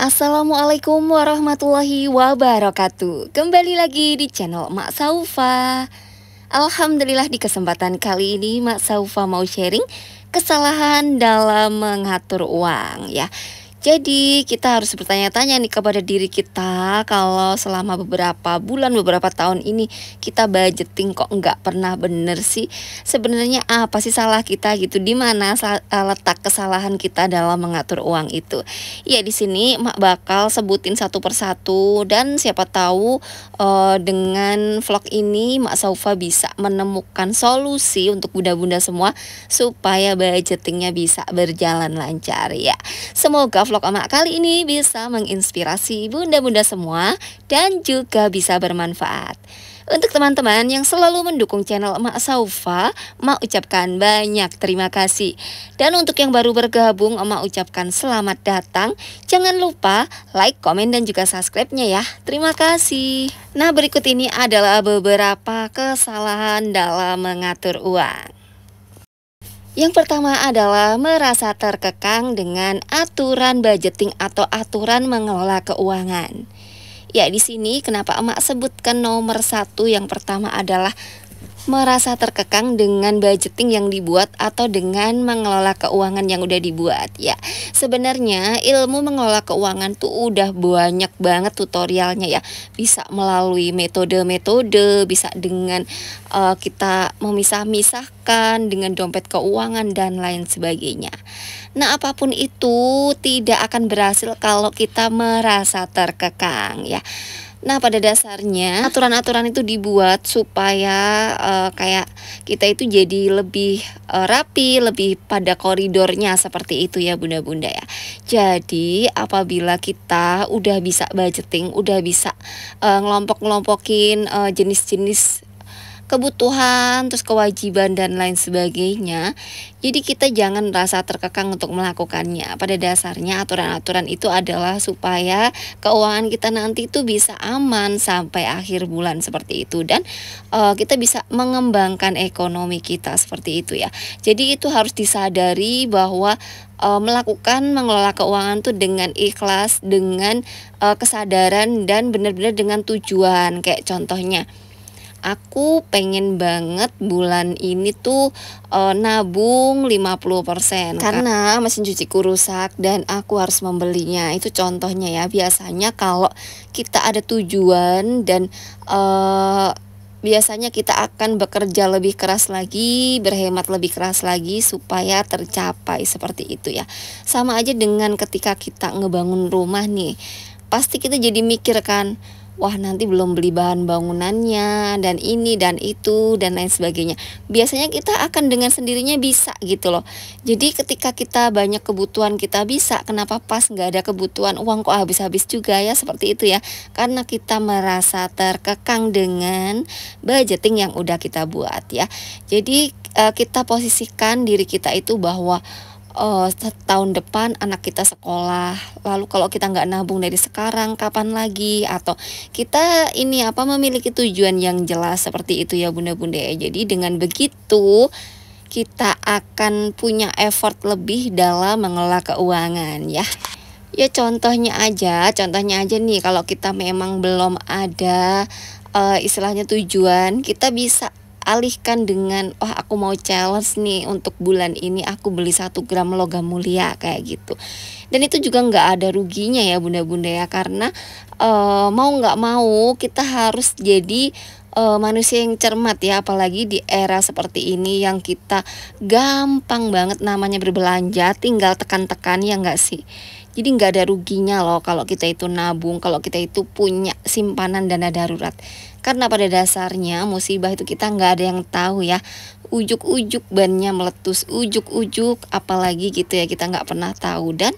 Assalamualaikum warahmatullahi wabarakatuh Kembali lagi di channel Mak Saufa Alhamdulillah di kesempatan kali ini Mak Saufa mau sharing Kesalahan dalam mengatur uang ya jadi kita harus bertanya-tanya nih kepada diri kita kalau selama beberapa bulan, beberapa tahun ini kita budgeting kok nggak pernah bener sih. Sebenarnya apa sih salah kita gitu? Di mana e, letak kesalahan kita dalam mengatur uang itu? Ya di sini mak bakal sebutin satu persatu dan siapa tahu uh, dengan vlog ini mak Saufa bisa menemukan solusi untuk bunda-bunda semua supaya budgetingnya bisa berjalan lancar ya. Semoga vlog Omak kali ini bisa menginspirasi bunda-bunda semua dan juga bisa bermanfaat. Untuk teman-teman yang selalu mendukung channel Emak Saufa, Emak ucapkan banyak terima kasih. Dan untuk yang baru bergabung, Emak ucapkan selamat datang. Jangan lupa like, komen, dan juga subscribe-nya ya. Terima kasih. Nah, berikut ini adalah beberapa kesalahan dalam mengatur uang. Yang pertama adalah merasa terkekang dengan aturan budgeting atau aturan mengelola keuangan. Ya di sini kenapa emak sebutkan nomor satu yang pertama adalah merasa terkekang dengan budgeting yang dibuat atau dengan mengelola keuangan yang udah dibuat ya. Sebenarnya ilmu mengelola keuangan tuh udah banyak banget tutorialnya ya. Bisa melalui metode-metode, bisa dengan uh, kita memisah-misahkan dengan dompet keuangan dan lain sebagainya. Nah, apapun itu tidak akan berhasil kalau kita merasa terkekang ya. Nah, pada dasarnya aturan-aturan itu dibuat supaya uh, kayak kita itu jadi lebih uh, rapi, lebih pada koridornya seperti itu ya Bunda-bunda ya. Jadi, apabila kita udah bisa budgeting, udah bisa uh, ngelompok-ngelompokin jenis-jenis kebutuhan, terus kewajiban dan lain sebagainya. Jadi kita jangan merasa terkekang untuk melakukannya. Pada dasarnya aturan-aturan itu adalah supaya keuangan kita nanti itu bisa aman sampai akhir bulan seperti itu dan uh, kita bisa mengembangkan ekonomi kita seperti itu ya. Jadi itu harus disadari bahwa eh, melakukan mengelola keuangan tuh dengan ikhlas, dengan uh, kesadaran dan benar-benar dengan tujuan kayak contohnya aku pengen banget bulan ini tuh uh, nabung 50% karena mesin cuciku rusak dan aku harus membelinya. Itu contohnya ya. Biasanya kalau kita ada tujuan dan uh, biasanya kita akan bekerja lebih keras lagi, berhemat lebih keras lagi supaya tercapai seperti itu ya. Sama aja dengan ketika kita ngebangun rumah nih. Pasti kita jadi mikir kan wah nanti belum beli bahan bangunannya dan ini dan itu dan lain sebagainya. Biasanya kita akan dengan sendirinya bisa gitu loh. Jadi ketika kita banyak kebutuhan kita bisa, kenapa pas nggak ada kebutuhan uang kok habis-habis juga ya seperti itu ya. Karena kita merasa terkekang dengan budgeting yang udah kita buat ya. Jadi eh, kita posisikan diri kita itu bahwa oh, tahun depan anak kita sekolah lalu kalau kita nggak nabung dari sekarang kapan lagi atau kita ini apa memiliki tujuan yang jelas seperti itu ya bunda-bunda ya jadi dengan begitu kita akan punya effort lebih dalam mengelola keuangan ya ya contohnya aja contohnya aja nih kalau kita memang belum ada uh, istilahnya tujuan kita bisa alihkan dengan oh aku mau challenge nih untuk bulan ini aku beli satu gram logam mulia kayak gitu dan itu juga nggak ada ruginya ya bunda-bunda ya karena uh, mau nggak mau kita harus jadi uh, manusia yang cermat ya apalagi di era seperti ini yang kita gampang banget namanya berbelanja tinggal tekan-tekan ya nggak sih jadi nggak ada ruginya loh kalau kita itu nabung, kalau kita itu punya simpanan dana darurat. Karena pada dasarnya musibah itu kita nggak ada yang tahu ya. Ujuk-ujuk bannya meletus, ujuk-ujuk apalagi gitu ya kita nggak pernah tahu dan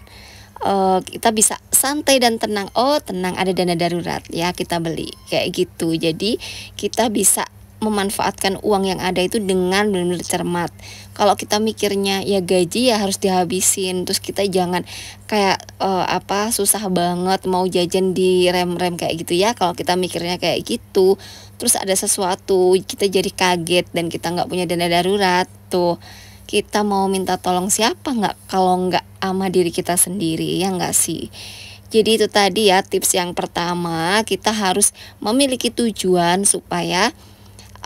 uh, kita bisa santai dan tenang. Oh tenang ada dana darurat ya kita beli kayak gitu. Jadi kita bisa memanfaatkan uang yang ada itu dengan benar-benar cermat. Kalau kita mikirnya ya gaji ya harus dihabisin, terus kita jangan kayak uh, apa susah banget mau jajan di rem-rem kayak gitu ya. Kalau kita mikirnya kayak gitu, terus ada sesuatu kita jadi kaget dan kita nggak punya dana darurat tuh kita mau minta tolong siapa nggak kalau nggak ama diri kita sendiri ya nggak sih jadi itu tadi ya tips yang pertama kita harus memiliki tujuan supaya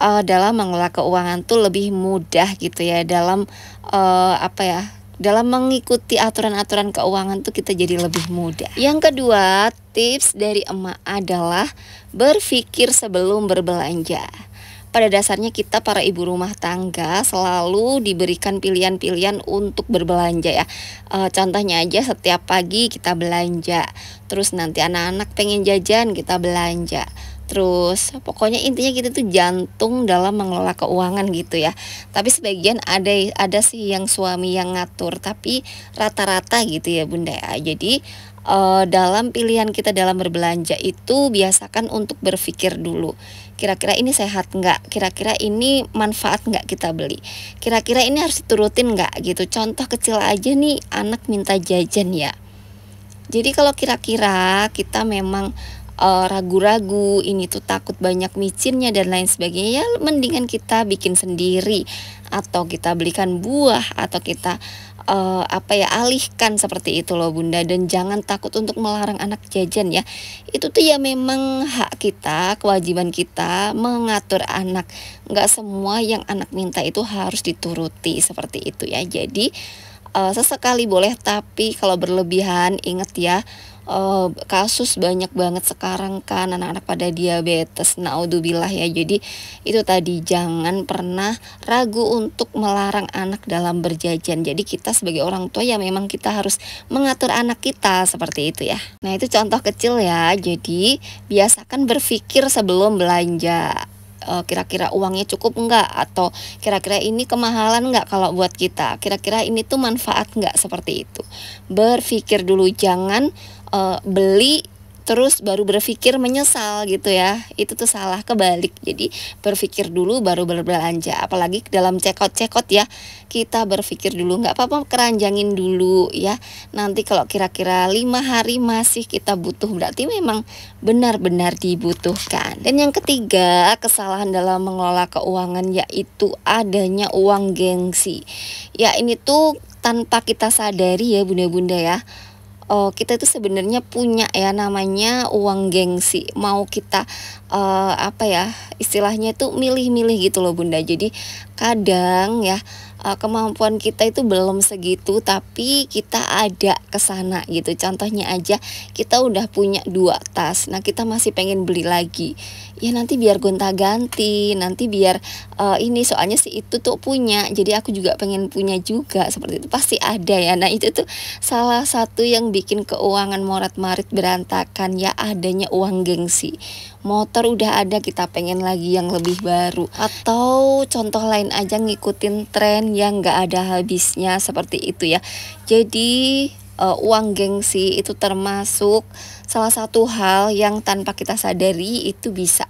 uh, dalam mengelola keuangan tuh lebih mudah gitu ya dalam uh, apa ya dalam mengikuti aturan-aturan keuangan tuh kita jadi lebih mudah. Yang kedua, tips dari emak adalah berpikir sebelum berbelanja. Pada dasarnya kita para ibu rumah tangga selalu diberikan pilihan-pilihan untuk berbelanja ya. E, contohnya aja setiap pagi kita belanja, terus nanti anak-anak pengen jajan kita belanja Terus pokoknya intinya kita tuh jantung dalam mengelola keuangan gitu ya. Tapi sebagian ada ada sih yang suami yang ngatur, tapi rata-rata gitu ya Bunda ya. Jadi uh, dalam pilihan kita dalam berbelanja itu biasakan untuk berpikir dulu. Kira-kira ini sehat nggak? Kira-kira ini manfaat nggak kita beli? Kira-kira ini harus diturutin nggak gitu? Contoh kecil aja nih anak minta jajan ya. Jadi kalau kira-kira kita memang ragu eh, ragu-ragu ini tuh takut banyak micinnya dan lain sebagainya ya mendingan kita bikin sendiri atau kita belikan buah atau kita uh, apa ya alihkan seperti itu loh bunda dan jangan takut untuk melarang anak jajan ya itu tuh ya memang hak kita kewajiban kita mengatur anak nggak semua yang anak minta itu harus dituruti seperti itu ya jadi uh, sesekali boleh tapi kalau berlebihan inget ya uh, kasus banyak banget sekarang kan anak-anak pada diabetes naudzubillah ya jadi itu tadi jangan pernah ragu untuk melarang anak dalam berjajan jadi kita sebagai orang tua ya memang kita harus mengatur anak kita seperti itu ya nah itu contoh kecil ya jadi biasakan berpikir sebelum belanja eh, kira-kira uangnya cukup enggak atau kira-kira ini kemahalan enggak kalau buat kita kira-kira ini tuh manfaat enggak seperti itu berpikir dulu jangan uh, beli terus baru berpikir menyesal gitu ya itu tuh salah kebalik jadi berpikir dulu baru berbelanja apalagi dalam cekot-cekot ya kita berpikir dulu nggak apa-apa keranjangin dulu ya nanti kalau kira-kira lima hari masih kita butuh berarti memang benar-benar dibutuhkan dan yang ketiga kesalahan dalam mengelola keuangan yaitu adanya uang gengsi ya ini tuh tanpa kita sadari ya bunda-bunda ya uh, kita itu sebenarnya punya ya namanya uang gengsi. Mau kita uh, apa ya istilahnya itu milih-milih gitu loh Bunda. Jadi kadang ya Eh, kemampuan kita itu belum segitu tapi kita ada ke sana gitu contohnya aja kita udah punya dua tas nah kita masih pengen beli lagi ya nanti biar gonta ganti nanti biar uh, ini soalnya si itu tuh punya jadi aku juga pengen punya juga seperti itu pasti ada ya nah itu tuh salah satu yang bikin keuangan morat marit berantakan ya adanya uang gengsi motor udah ada kita pengen lagi yang lebih baru atau contoh lain aja ngikutin tren yang nggak ada habisnya seperti itu ya jadi uh, uang gengsi itu termasuk salah satu hal yang tanpa kita sadari itu bisa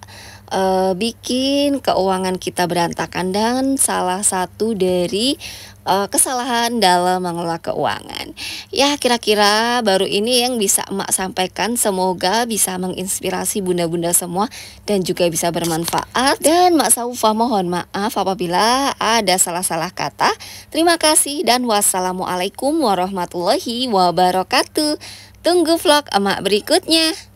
uh, bikin keuangan kita berantakan dan salah satu dari uh, kesalahan dalam mengelola keuangan. Ya, kira-kira baru ini yang bisa emak sampaikan. Semoga bisa menginspirasi bunda-bunda semua dan juga bisa bermanfaat. Dan Mak Saufa mohon maaf apabila ada salah-salah kata. Terima kasih dan wassalamualaikum warahmatullahi wabarakatuh. Tunggu vlog emak berikutnya.